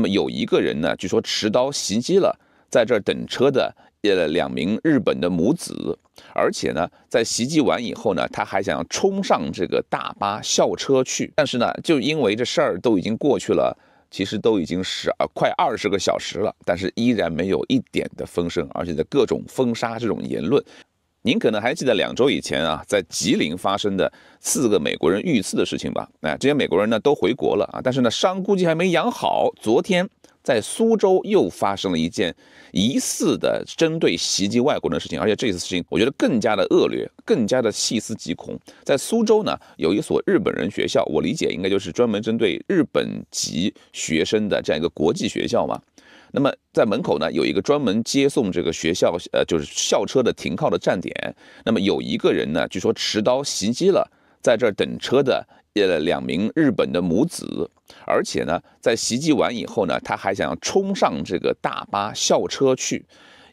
那么有一个人呢，据说持刀袭击了在这等车的呃两名日本的母子，而且呢，在袭击完以后呢，他还想冲上这个大巴校车去。但是呢，就因为这事儿都已经过去了，其实都已经是呃快二十个小时了，但是依然没有一点的风声，而且在各种封杀这种言论。您可能还记得两周以前啊，在吉林发生的四个美国人遇刺的事情吧？哎，这些美国人呢都回国了啊，但是呢伤估计还没养好。昨天在苏州又发生了一件疑似的针对袭击外国人的事情，而且这次事情我觉得更加的恶劣，更加的细思极恐。在苏州呢有一所日本人学校，我理解应该就是专门针对日本籍学生的这样一个国际学校嘛。那么在门口呢，有一个专门接送这个学校，呃，就是校车的停靠的站点。那么有一个人呢，据说持刀袭击了在这等车的呃两名日本的母子，而且呢，在袭击完以后呢，他还想要冲上这个大巴校车去，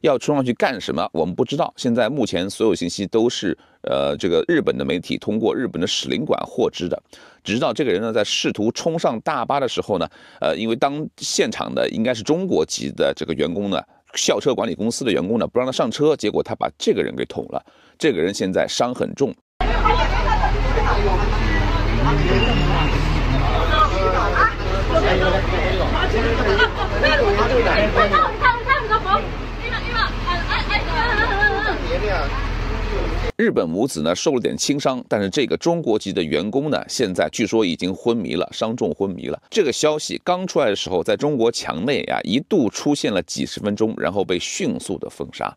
要冲上去干什么？我们不知道。现在目前所有信息都是。呃，这个日本的媒体通过日本的使领馆获知的，只知道这个人呢，在试图冲上大巴的时候呢，呃，因为当现场的应该是中国籍的这个员工呢，校车管理公司的员工呢，不让他上车，结果他把这个人给捅了，这个人现在伤很重。日本母子呢受了点轻伤，但是这个中国籍的员工呢，现在据说已经昏迷了，伤重昏迷了。这个消息刚出来的时候，在中国墙内啊，一度出现了几十分钟，然后被迅速的封杀。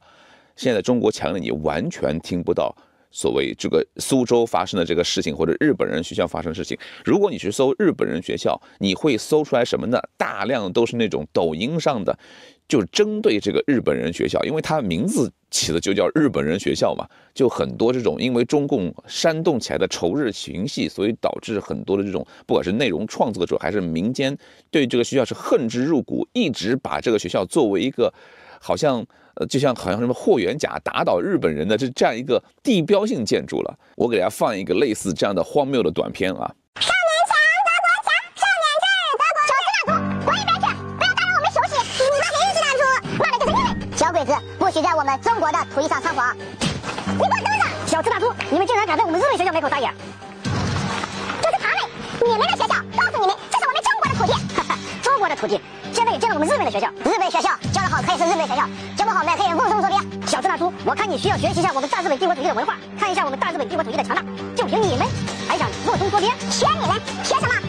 现在中国墙内你完全听不到。所谓这个苏州发生的这个事情，或者日本人学校发生事情，如果你去搜日本人学校，你会搜出来什么呢？大量都是那种抖音上的，就针对这个日本人学校，因为它名字起的就叫日本人学校嘛，就很多这种因为中共煽动起来的仇日情绪，所以导致很多的这种，不管是内容创作者还是民间对这个学校是恨之入骨，一直把这个学校作为一个好像。就像好像什么霍元甲打倒日本人的这这样一个地标性建筑了，我给大家放一个类似这样的荒谬的短片啊。少年强则国强，少年智则国智。小猪，滚一边去，不要打扰我们休息。你他谁是小猪？骂的就是你。小鬼子不许在我们中国的土地上猖狂。你给我等着，小猪大猪，你们竟然敢在我们日本学校门口撒野？就是他们，你们的学校，告诉你们，这是我们中国的土地。哈哈，中国的土地，现在也进了我们日本的学校，日本学校。好，可以是日本学校，教不好，我们可以瓮中捉鳖。小智大叔，我看你需要学习一下我们大日本帝国主义的文化，看一下我们大日本帝国主义的强大。就凭你们，还想瓮中捉鳖？学你们学什么？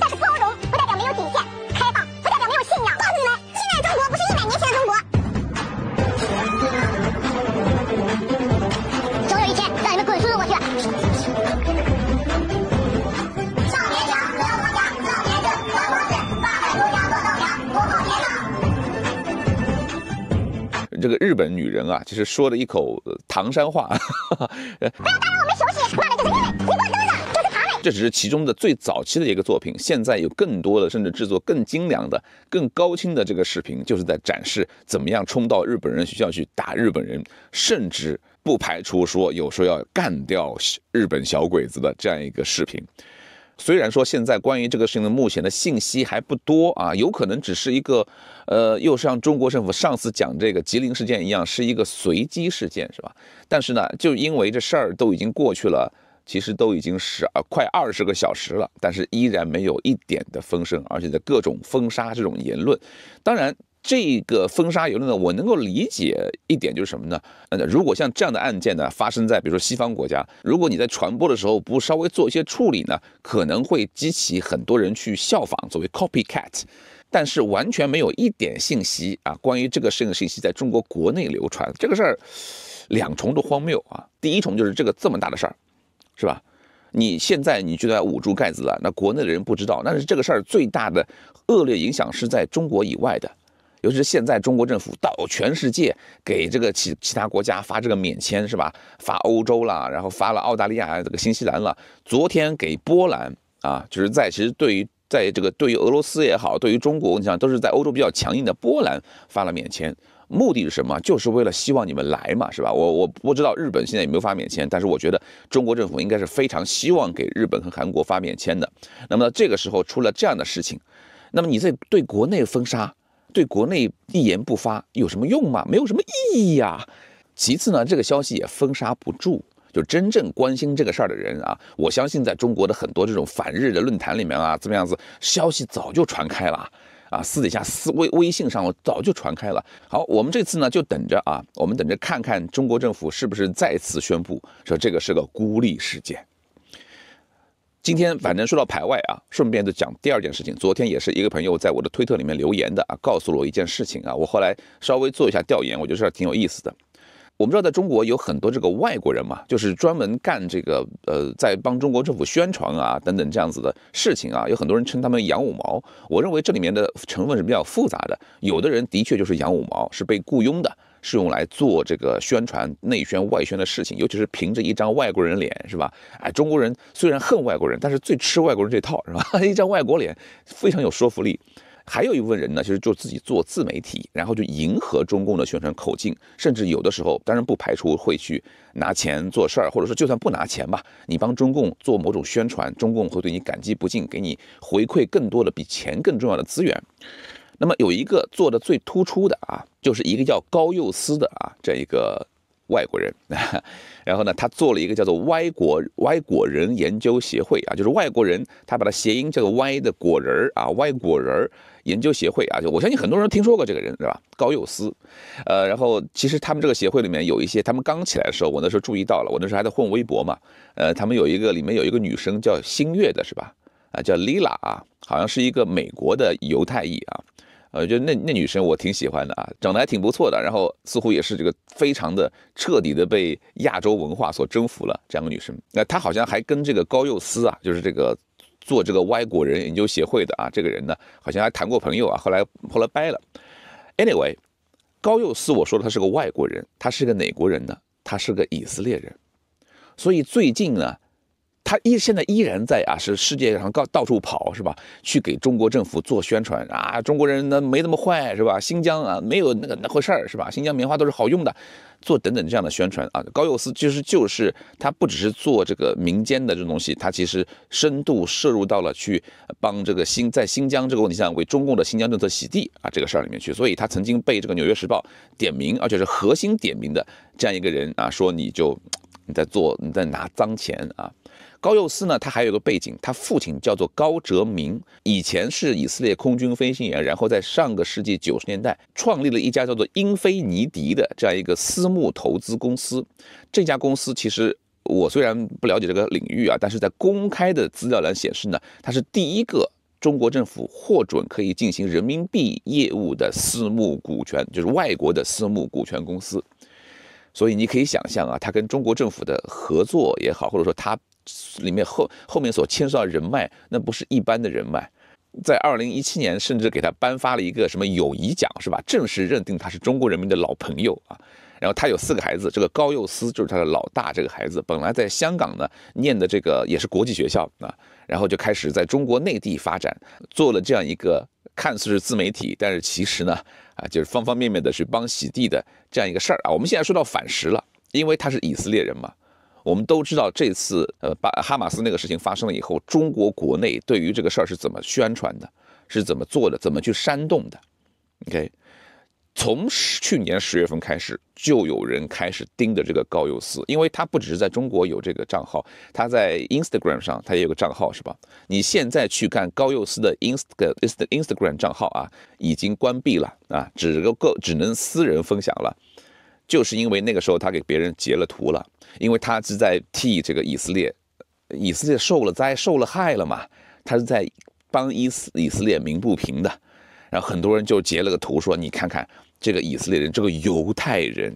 但是包容不代表没有底线，开放不代表没有信仰。告诉你们，现在的中国不是一百年前的中国，总有一天让你们滚出中国去！少年强则国强，少年智则国智，少年做则国不少年强。这个日本女人啊，就是说了一口唐山话，不要打扰我们休息。骂的就是你，因为。这只是其中的最早期的一个作品，现在有更多的，甚至制作更精良的、更高清的这个视频，就是在展示怎么样冲到日本人学校去打日本人，甚至不排除说有说要干掉日本小鬼子的这样一个视频。虽然说现在关于这个事情的目前的信息还不多啊，有可能只是一个，呃，又像中国政府上次讲这个吉林事件一样，是一个随机事件，是吧？但是呢，就因为这事儿都已经过去了。其实都已经是啊快二十个小时了，但是依然没有一点的风声，而且在各种封杀这种言论。当然，这个封杀言论呢，我能够理解一点就是什么呢？呃，如果像这样的案件呢，发生在比如说西方国家，如果你在传播的时候不稍微做一些处理呢，可能会激起很多人去效仿，作为 copycat。但是完全没有一点信息啊，关于这个事情的信息在中国国内流传，这个事儿两重的荒谬啊。第一重就是这个这么大的事儿。是吧？你现在你就得捂住盖子了。那国内的人不知道，但是这个事儿最大的恶劣影响是在中国以外的，尤其是现在中国政府到全世界给这个其其他国家发这个免签，是吧？发欧洲了，然后发了澳大利亚、这个新西兰了。昨天给波兰啊，就是在其实对于在这个对于俄罗斯也好，对于中国，你想都是在欧洲比较强硬的波兰发了免签。目的是什么？就是为了希望你们来嘛，是吧？我我不知道日本现在有没有发免签，但是我觉得中国政府应该是非常希望给日本和韩国发免签的。那么这个时候出了这样的事情，那么你在对国内封杀，对国内一言不发，有什么用吗？没有什么意义呀。其次呢，这个消息也封杀不住，就真正关心这个事儿的人啊，我相信在中国的很多这种反日的论坛里面啊，怎么样子，消息早就传开了。啊，私底下私微微信上，我早就传开了。好，我们这次呢就等着啊，我们等着看看中国政府是不是再次宣布说这个是个孤立事件。今天反正说到排外啊，顺便就讲第二件事情。昨天也是一个朋友在我的推特里面留言的啊，告诉了我一件事情啊，我后来稍微做一下调研，我觉得挺有意思的。我们知道，在中国有很多这个外国人嘛，就是专门干这个，呃，在帮中国政府宣传啊，等等这样子的事情啊。有很多人称他们“养五毛”，我认为这里面的成分是比较复杂的。有的人的确就是养五毛，是被雇佣的，是用来做这个宣传、内宣、外宣的事情，尤其是凭着一张外国人脸，是吧？哎，中国人虽然恨外国人，但是最吃外国人这套，是吧？一张外国脸非常有说服力。还有一部分人呢，其实就自己做自媒体，然后就迎合中共的宣传口径，甚至有的时候，当然不排除会去拿钱做事儿，或者说就算不拿钱吧，你帮中共做某种宣传，中共会对你感激不尽，给你回馈更多的比钱更重要的资源。那么有一个做的最突出的啊，就是一个叫高佑思的啊，这一个外国人，然后呢，他做了一个叫做歪果歪果仁研究协会啊，就是外国人，他把它谐音叫做歪的果仁儿啊，歪果仁儿。研究协会啊，就我相信很多人听说过这个人是吧？高佑思，呃，然后其实他们这个协会里面有一些，他们刚起来的时候，我那时候注意到了，我那时候还在混微博嘛，呃，他们有一个里面有一个女生叫星月的是吧？啊，叫 Lila 啊，好像是一个美国的犹太裔啊，呃，就那那女生我挺喜欢的啊，长得还挺不错的，然后似乎也是这个非常的彻底的被亚洲文化所征服了，这样的女生，那她好像还跟这个高佑思啊，就是这个。做这个外国人研究协会的啊，这个人呢，好像还谈过朋友啊，后来后来掰了。Anyway，高佑思我说的他是个外国人，他是个哪国人呢？他是个以色列人。所以最近呢。他依现在依然在啊，是世界上到到处跑是吧？去给中国政府做宣传啊，中国人呢没那么坏是吧？新疆啊没有那个那回事儿是吧？新疆棉花都是好用的，做等等这样的宣传啊。高友斯其实就是他不只是做这个民间的这种东西，他其实深度摄入到了去帮这个新在新疆这个问题上为中共的新疆政策洗地啊这个事儿里面去。所以他曾经被这个《纽约时报》点名，而且是核心点名的这样一个人啊，说你就你在做你在拿脏钱啊。高佑斯呢，他还有个背景，他父亲叫做高哲明，以前是以色列空军飞行员，然后在上个世纪九十年代创立了一家叫做英菲尼迪的这样一个私募投资公司。这家公司其实我虽然不了解这个领域啊，但是在公开的资料来显示呢，它是第一个中国政府获准可以进行人民币业务的私募股权，就是外国的私募股权公司。所以你可以想象啊，他跟中国政府的合作也好，或者说他。里面后后面所牵涉到人脉，那不是一般的人脉，在二零一七年甚至给他颁发了一个什么友谊奖，是吧？正式认定他是中国人民的老朋友啊。然后他有四个孩子，这个高佑思就是他的老大，这个孩子本来在香港呢念的这个也是国际学校啊，然后就开始在中国内地发展，做了这样一个看似是自媒体，但是其实呢啊就是方方面面的去帮洗地的这样一个事儿啊。我们现在说到反食了，因为他是以色列人嘛。我们都知道这次，呃，把哈马斯那个事情发生了以后，中国国内对于这个事儿是怎么宣传的，是怎么做的，怎么去煽动的？OK，从去年十月份开始，就有人开始盯着这个高佑斯，因为他不只是在中国有这个账号，他在 Instagram 上他也有个账号，是吧？你现在去看高佑斯的 Insta Inst Instagram 账号啊，已经关闭了啊，只够够，只能私人分享了。就是因为那个时候他给别人截了图了，因为他是在替这个以色列，以色列受了灾、受了害了嘛，他是在帮伊斯以色列鸣不平的。然后很多人就截了个图，说你看看这个以色列人，这个犹太人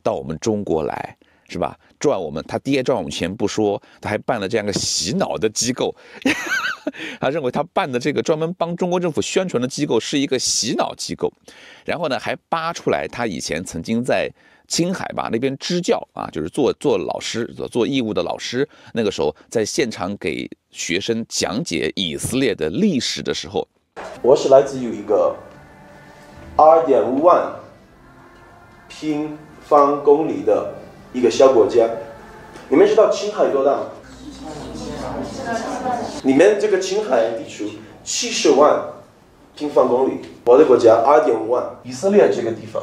到我们中国来是吧，赚我们他爹赚我们钱不说，他还办了这样个洗脑的机构，他认为他办的这个专门帮中国政府宣传的机构是一个洗脑机构。然后呢，还扒出来他以前曾经在。青海吧，那边支教啊，就是做做老师，做做义务的老师。那个时候在现场给学生讲解以色列的历史的时候，我是来自于一个二点五万平方公里的一个小国家。你们知道青海有多大？吗？你们这个青海地区七十万平方公里，我的国家二点五万，以色列这个地方。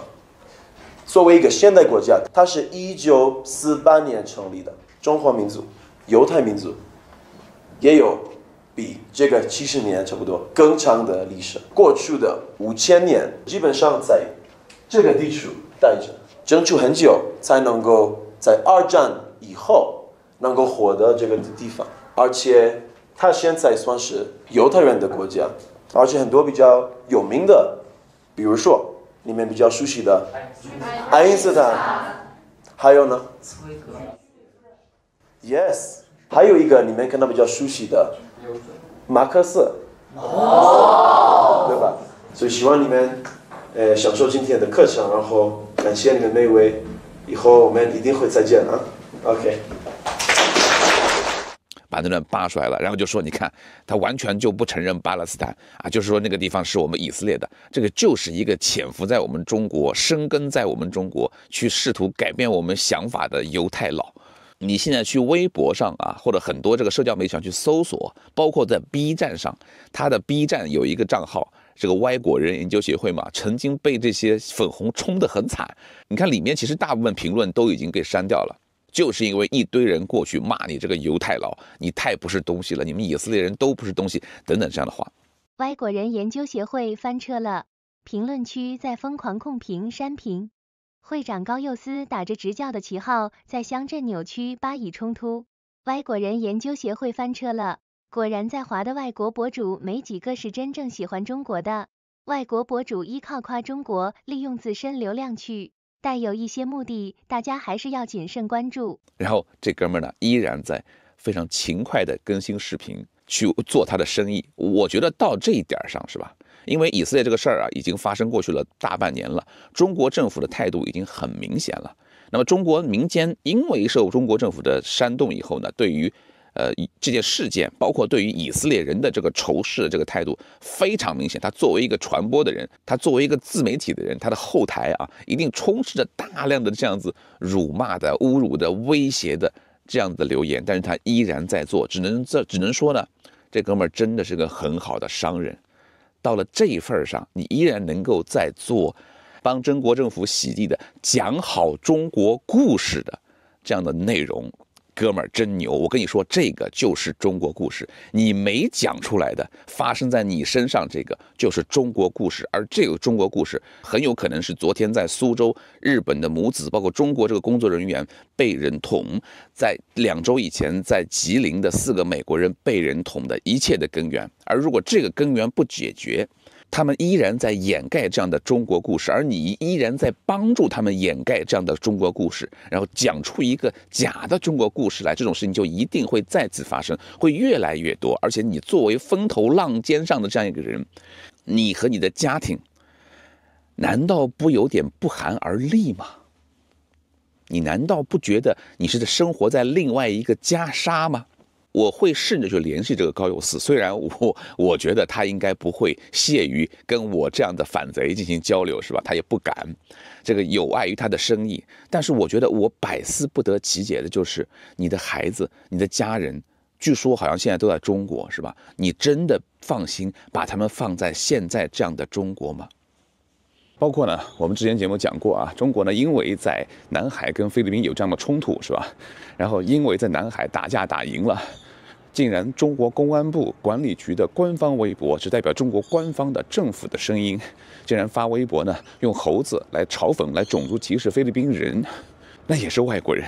作为一个现代国家，它是一九四八年成立的。中华民族、犹太民族，也有比这个七十年差不多更长的历史。过去的五千年，基本上在这个地区待着，争取很久，才能够在二战以后能够获得这个地方。而且，它现在算是犹太人的国家，而且很多比较有名的，比如说。你们比较熟悉的爱因斯坦，还有呢，格。Yes，还有一个你们可能比较熟悉的，马克思。对吧？所以希望你们，呃，享受今天的课程，然后感谢你们每一位，以后我们一定会再见啊。OK。把那段扒出来了，然后就说，你看他完全就不承认巴勒斯坦啊，就是说那个地方是我们以色列的，这个就是一个潜伏在我们中国、生根在我们中国，去试图改变我们想法的犹太佬。你现在去微博上啊，或者很多这个社交媒体上去搜索，包括在 B 站上，他的 B 站有一个账号，这个歪果仁研究协会嘛，曾经被这些粉红冲得很惨。你看里面其实大部分评论都已经给删掉了。就是因为一堆人过去骂你这个犹太佬，你太不是东西了，你们以色列人都不是东西，等等这样的话。外国人研究协会翻车了，评论区在疯狂控评删评。会长高佑思打着执教的旗号，在乡镇扭曲巴以冲突。外国人研究协会翻车了，果然在华的外国博主没几个是真正喜欢中国的。外国博主依靠夸中国，利用自身流量去。带有一些目的，大家还是要谨慎关注。然后这哥们儿呢，依然在非常勤快的更新视频去做他的生意。我觉得到这一点上，是吧？因为以色列这个事儿啊，已经发生过去了大半年了，中国政府的态度已经很明显了。那么中国民间因为受中国政府的煽动以后呢，对于。呃，这件事件包括对于以色列人的这个仇视的这个态度非常明显。他作为一个传播的人，他作为一个自媒体的人，他的后台啊，一定充斥着大量的这样子辱骂的、侮辱的、威胁的这样的留言。但是他依然在做，只能这，只能说呢，这哥们儿真的是个很好的商人。到了这一份上，你依然能够在做帮中国政府洗地的、讲好中国故事的这样的内容。哥们儿真牛，我跟你说，这个就是中国故事。你没讲出来的，发生在你身上，这个就是中国故事。而这个中国故事，很有可能是昨天在苏州日本的母子，包括中国这个工作人员被人捅，在两周以前在吉林的四个美国人被人捅的一切的根源。而如果这个根源不解决，他们依然在掩盖这样的中国故事，而你依然在帮助他们掩盖这样的中国故事，然后讲出一个假的中国故事来。这种事情就一定会再次发生，会越来越多。而且，你作为风头浪尖上的这样一个人，你和你的家庭，难道不有点不寒而栗吗？你难道不觉得你是生活在另外一个加沙吗？我会试着去联系这个高邮寺，虽然我 我觉得他应该不会屑于跟我这样的反贼进行交流，是吧？他也不敢，这个有碍于他的生意。但是我觉得我百思不得其解的就是你的孩子、你的家人，据说好像现在都在中国，是吧？你真的放心把他们放在现在这样的中国吗？包括呢，我们之前节目讲过啊，中国呢，因为在南海跟菲律宾有这样的冲突，是吧？然后因为在南海打架打赢了，竟然中国公安部管理局的官方微博，只代表中国官方的政府的声音，竟然发微博呢，用猴子来嘲讽，来种族歧视菲律宾人，那也是外国人。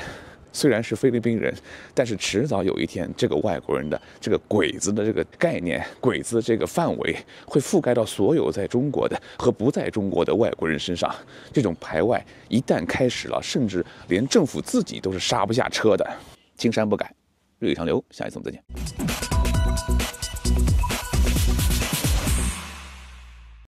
虽然是菲律宾人，但是迟早有一天，这个外国人的、这个鬼子的这个概念、鬼子的这个范围，会覆盖到所有在中国的和不在中国的外国人身上。这种排外一旦开始了，甚至连政府自己都是刹不下车的。青山不改，绿水长流。下一次我们再见。